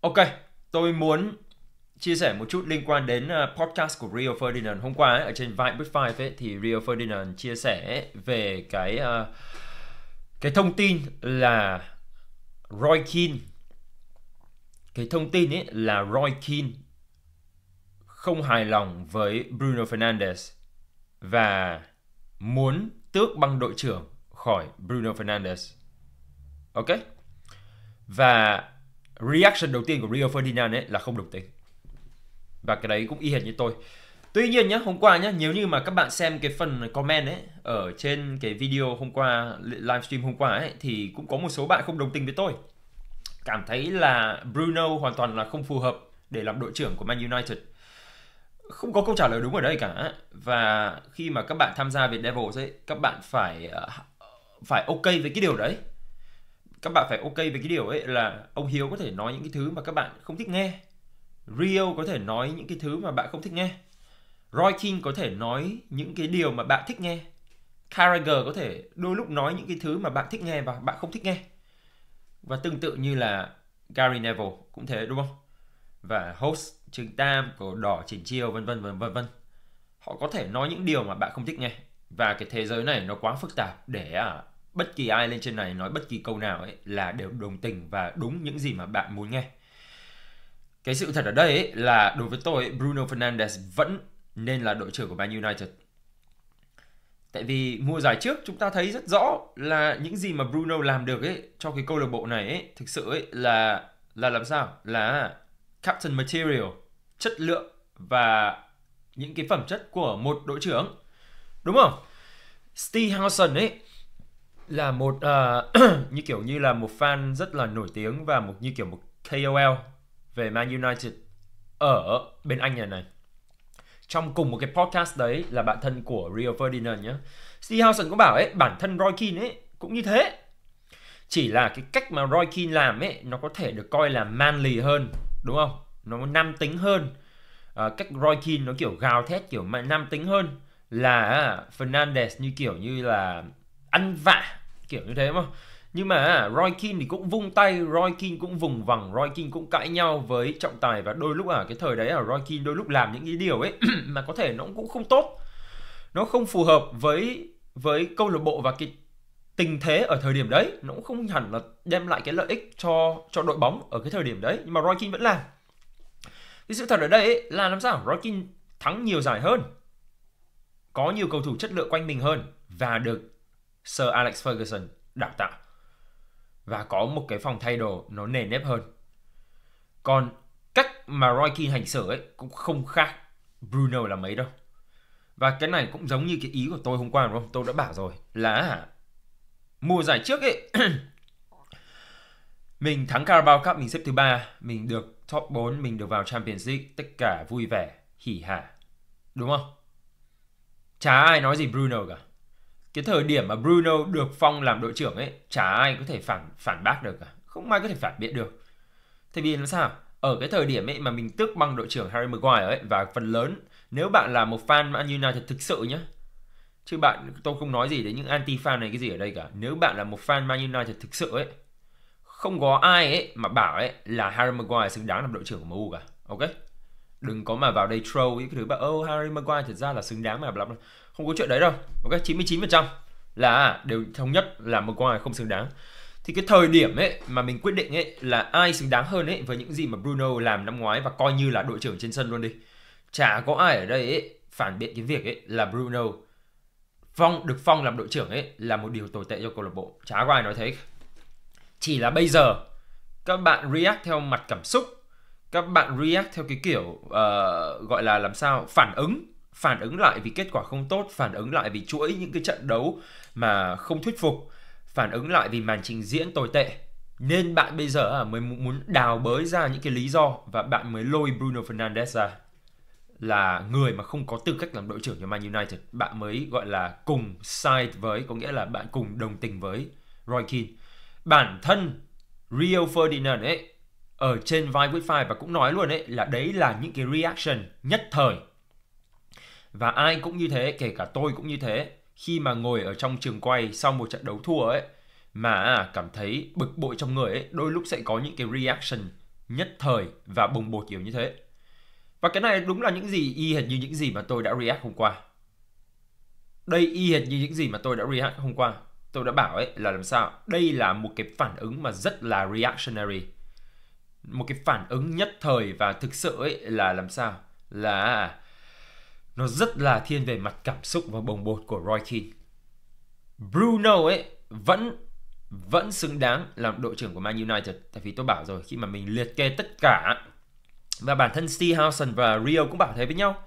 ok, tôi muốn chia sẻ một chút liên quan đến ờ, podcast của Rio Ferdinand hôm qua ấy, ở trên Vibe with Five ấy, thì Rio Ferdinand chia sẻ về cái ờ, cái thông tin là Roy Keane cái thông tin ấy là Roy Keane không hài lòng với Bruno Fernandes và muốn tước băng đội trưởng khỏi Bruno Fernandes. Ok? Và reaction đầu tiên của Rio Ferdinand ấy là không đồng tình và cái đấy cũng y hệt như tôi tuy nhiên nhá hôm qua nhá nếu như mà các bạn xem cái phần comment ấy ở trên cái video hôm qua livestream hôm qua ấy thì cũng có một số bạn không đồng tình với tôi cảm thấy là Bruno hoàn toàn là không phù hợp để làm đội trưởng của Man United không có câu trả lời đúng ở đây cả và khi mà các bạn tham gia Việt Devils ấy các bạn phải ờ, phải ok với cái điều đấy các bạn phải ok với cái điều ấy là ông Hiếu có thể nói những cái thứ mà các bạn không thích nghe. Rio có thể nói những cái thứ mà bạn không thích nghe. Roy King có thể nói những cái điều mà bạn thích nghe. Carragher có thể đôi lúc nói những cái thứ mà bạn thích nghe và bạn không thích nghe. Và tương tự như là Gary Neville cũng thế đúng không? Và host trường Tam, của đỏ Chỉnh Chiêu vân vân vân vân vân. Họ có thể nói những điều mà bạn không thích nghe. Và cái thế giới này nó quá phức tạp để à, bất kỳ ai lên trên này nói bất kỳ câu nào ấy là đều đồng tình và đúng những gì mà bạn muốn nghe cái sự thật ở đây ấy, là đối với tôi Bruno Fernandes vẫn nên là đội trưởng của Man United tại vì mùa giải trước chúng ta thấy rất rõ là những gì mà Bruno làm được ấy cho cái câu lạc bộ này ấy thực sự ấy là là làm sao là captain material chất lượng và những cái phẩm chất của một đội trưởng đúng không Steve Housen ấy là một uh, như kiểu như là một fan rất là nổi tiếng và một như kiểu một KOL về Man United ở bên Anh nhà này trong cùng một cái podcast đấy là bạn thân của Rio Ferdinand nhé Steve Housen cũng bảo ấy bản thân Roy Keane ấy cũng như thế chỉ là cái cách mà Roy Keane làm ấy nó có thể được coi là manly hơn đúng không nó nam tính hơn à, cách Roy Keane nó kiểu gào thét kiểu nam tính hơn là à, Fernandez như kiểu như là ăn vạ kiểu như thế mà nhưng mà Roy Keane thì cũng vung tay, Roy Keane cũng vùng vằng, Roy Keane cũng cãi nhau với trọng tài và đôi lúc ở à, cái thời đấy là Roy Keane đôi lúc làm những cái điều ấy mà có thể nó cũng không tốt. Nó không phù hợp với với câu lạc bộ và cái tình thế ở thời điểm đấy, nó cũng không hẳn là đem lại cái lợi ích cho cho đội bóng ở cái thời điểm đấy, nhưng mà Roy Keane vẫn làm. Cái sự thật ở đây ấy, là làm sao Roy Keane thắng nhiều giải hơn. Có nhiều cầu thủ chất lượng quanh mình hơn và được Sir Alex Ferguson đào tạo và có một cái phòng thay đồ nó nề nếp hơn. Còn cách mà Roy Keane hành xử ấy cũng không khác Bruno là mấy đâu. Và cái này cũng giống như cái ý của tôi hôm qua đúng không? Tôi đã bảo rồi là mùa giải trước ấy mình thắng Carabao Cup mình xếp thứ ba, mình được top 4, mình được vào Champions League, tất cả vui vẻ, hỉ hả. Đúng không? Chả ai nói gì Bruno cả cái thời điểm mà Bruno được phong làm đội trưởng ấy chả ai có thể phản phản bác được cả không ai có thể phản biện được tại vì là sao ở cái thời điểm ấy mà mình tước bằng đội trưởng Harry Maguire ấy và phần lớn nếu bạn là một fan Man United thực sự nhé chứ bạn tôi không nói gì đến những anti fan này cái gì ở đây cả nếu bạn là một fan Man United thực sự ấy không có ai ấy mà bảo ấy là Harry Maguire xứng đáng làm đội trưởng của MU cả ok đừng có mà vào đây troll những cái thứ mà oh Harry Maguire thật ra là xứng đáng mà bla bla không có chuyện đấy đâu ok 99% là đều thống nhất là Maguire không xứng đáng thì cái thời điểm ấy mà mình quyết định ấy là ai xứng đáng hơn ấy với những gì mà Bruno làm năm ngoái và coi như là đội trưởng trên sân luôn đi chả có ai ở đây ấy phản biện cái việc ấy là Bruno phong được phong làm đội trưởng ấy là một điều tồi tệ cho câu lạc bộ chả có ai nói thế chỉ là bây giờ các bạn react theo mặt cảm xúc các bạn react theo cái kiểu uh, gọi là làm sao phản ứng phản ứng lại vì kết quả không tốt phản ứng lại vì chuỗi những cái trận đấu mà không thuyết phục phản ứng lại vì màn trình diễn tồi tệ nên bạn bây giờ à, mới muốn đào bới ra những cái lý do và bạn mới lôi Bruno Fernandes ra là người mà không có tư cách làm đội trưởng cho Man United bạn mới gọi là cùng side với có nghĩa là bạn cùng đồng tình với Roy Keane bản thân Rio Ferdinand ấy ở trên Vibe with Five và cũng nói luôn đấy là đấy là những cái reaction nhất thời. Và ai cũng như thế, kể cả tôi cũng như thế, khi mà ngồi ở trong trường quay sau một trận đấu thua ấy mà à, cảm thấy bực bội trong người ấy, đôi lúc sẽ có những cái reaction nhất thời và bùng bột kiểu như thế. Và cái này đúng là những gì y hệt như những gì mà tôi đã react hôm qua. Đây y hệt như những gì mà tôi đã react hôm qua. Tôi đã bảo ấy là làm sao? Đây là một cái phản ứng mà rất là reactionary một cái phản ứng nhất thời và thực sự ấy là làm sao là nó rất là thiên về mặt cảm xúc và bồng bột của Roy Keane. Bruno ấy vẫn vẫn xứng đáng làm đội trưởng của Man United tại vì tôi bảo rồi khi mà mình liệt kê tất cả và bản thân Steve Housen và Rio cũng bảo thế với nhau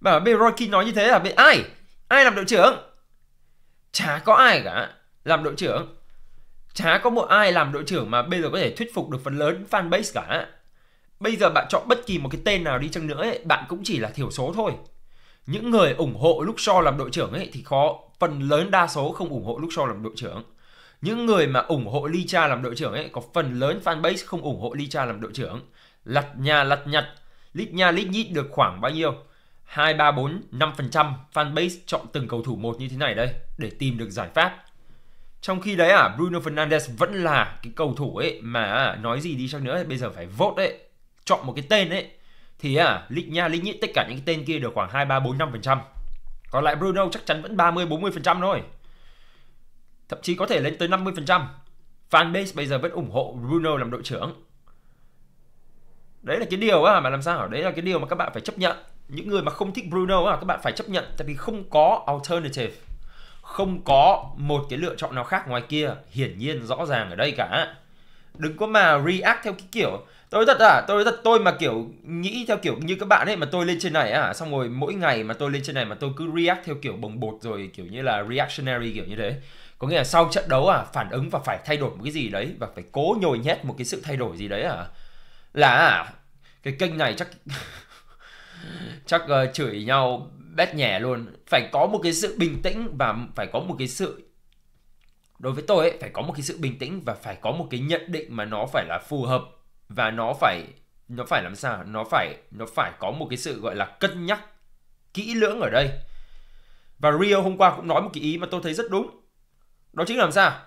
bảo bên Roy Keane nói như thế là bên ai ai làm đội trưởng chả có ai cả làm đội trưởng Chả có một ai làm đội trưởng mà bây giờ có thể thuyết phục được phần lớn fanbase cả. Bây giờ bạn chọn bất kỳ một cái tên nào đi chăng nữa ấy, bạn cũng chỉ là thiểu số thôi. Những người ủng hộ Luke Shaw làm đội trưởng ấy thì khó, phần lớn đa số không ủng hộ Luke Shaw làm đội trưởng. Những người mà ủng hộ Lee Cha làm đội trưởng ấy có phần lớn fanbase không ủng hộ Lee Cha làm đội trưởng. Lặt nhà lặt nhặt, lít nha lít nhít được khoảng bao nhiêu? 2, 3, 4, 5% fanbase chọn từng cầu thủ một như thế này đây để tìm được giải pháp trong khi đấy à Bruno Fernandes vẫn là cái cầu thủ ấy mà à, nói gì đi chăng nữa bây giờ phải vote ấy chọn một cái tên ấy thì à lịch nha lịch nhĩ tất cả những cái tên kia được khoảng hai ba bốn năm phần trăm còn lại Bruno chắc chắn vẫn 30 40 phần trăm thôi thậm chí có thể lên tới 50 phần trăm fan base bây giờ vẫn ủng hộ Bruno làm đội trưởng đấy là cái điều á mà làm sao đấy là cái điều mà các bạn phải chấp nhận những người mà không thích Bruno á các bạn phải chấp nhận tại vì không có alternative không có một cái lựa chọn nào khác ngoài kia hiển nhiên rõ ràng ở đây cả đừng có mà react theo cái kiểu tôi thật à tôi thật tôi mà kiểu nghĩ theo kiểu như các bạn ấy mà tôi lên trên này à xong rồi mỗi ngày mà tôi lên trên này mà tôi cứ react theo kiểu bồng bột rồi kiểu như là reactionary kiểu như thế có nghĩa là sau trận đấu à phản ứng và phải thay đổi một cái gì đấy và phải cố nhồi nhét một cái sự thay đổi gì đấy à là à, cái kênh này chắc chắc uh, chửi nhau bét nhẹ luôn phải có một cái sự bình tĩnh và phải có một cái sự đối với tôi ấy, phải có một cái sự bình tĩnh và phải có một cái nhận định mà nó phải là phù hợp và nó phải nó phải làm sao nó phải nó phải có một cái sự gọi là cân nhắc kỹ lưỡng ở đây và Rio hôm qua cũng nói một cái ý mà tôi thấy rất đúng đó chính là làm sao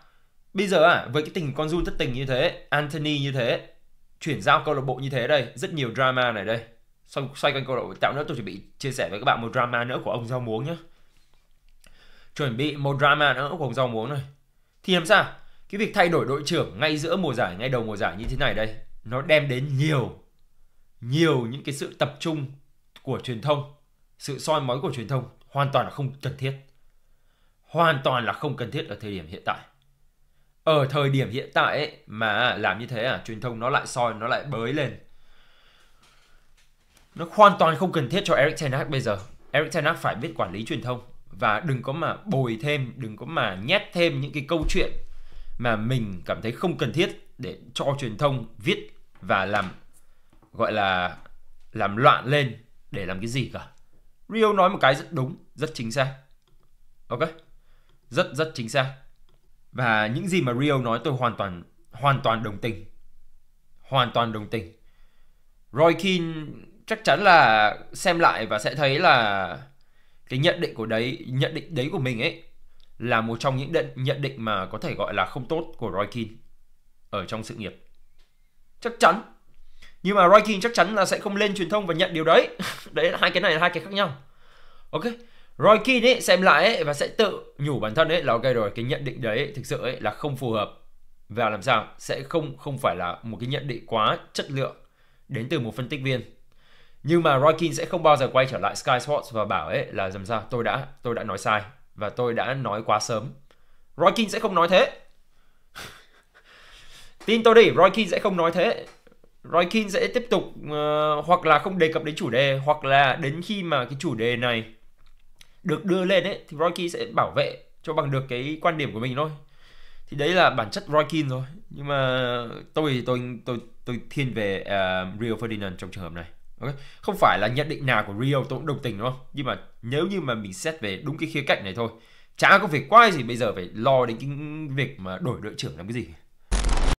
bây giờ à với cái tình con Jun thất tình như thế Anthony như thế chuyển giao câu lạc bộ như thế đây rất nhiều drama này đây xoay, xoay quanh câu lạc tạo nữa tôi chuẩn bị chia sẻ với các bạn một drama nữa của ông rau muống nhé chuẩn bị một drama nữa của ông rau muống này thì làm sao cái việc thay đổi đội trưởng ngay giữa mùa giải ngay đầu mùa giải như thế này đây nó đem đến nhiều nhiều những cái sự tập trung của truyền thông sự soi mói của truyền thông hoàn toàn là không cần thiết hoàn toàn là không cần thiết ở thời điểm hiện tại ở thời điểm hiện tại ấy, mà làm như thế à truyền thông nó lại soi nó lại bới lên nó hoàn toàn không cần thiết cho Eric Ten Hag bây giờ. Eric Ten Hag phải biết quản lý truyền thông và đừng có mà bồi thêm, đừng có mà nhét thêm những cái câu chuyện mà mình cảm thấy không cần thiết để cho truyền thông viết và làm gọi là làm loạn lên để làm cái gì cả. Rio nói một cái rất đúng, rất chính xác. Ok. Rất rất chính xác. Và những gì mà Rio nói tôi hoàn toàn hoàn toàn đồng tình. Hoàn toàn đồng tình. Roy Keane chắc chắn là xem lại và sẽ thấy là cái nhận định của đấy nhận định đấy của mình ấy là một trong những định, nhận định mà có thể gọi là không tốt của Roy Keane ở trong sự nghiệp chắc chắn nhưng mà Roy Keane chắc chắn là sẽ không lên truyền thông và nhận điều đấy đấy là hai cái này là hai cái khác nhau ok Roy Keane ấy xem lại ấy và sẽ tự nhủ bản thân ấy là ok rồi cái nhận định đấy thực sự ấy là không phù hợp và làm sao sẽ không không phải là một cái nhận định quá chất lượng đến từ một phân tích viên nhưng mà Roy Keane sẽ không bao giờ quay trở lại Sky Sports và bảo ấy là làm sao tôi đã tôi đã nói sai và tôi đã nói quá sớm Roy Keane sẽ không nói thế tin tôi đi Roy Keane sẽ không nói thế Roy Keane sẽ tiếp tục uh, hoặc là không đề cập đến chủ đề hoặc là đến khi mà cái chủ đề này được đưa lên ấy thì Roy Keane sẽ bảo vệ cho bằng được cái quan điểm của mình thôi thì đấy là bản chất Roy Keane rồi nhưng mà tôi thì tôi tôi tôi thiên về uh, Rio Ferdinand trong trường hợp này Okay. Không phải là nhận định nào của Rio tôi cũng đồng tình đúng không? Nhưng mà nếu như mà mình xét về đúng cái khía cạnh này thôi Chả có việc quay gì bây giờ phải lo đến cái việc mà đổi đội trưởng làm cái gì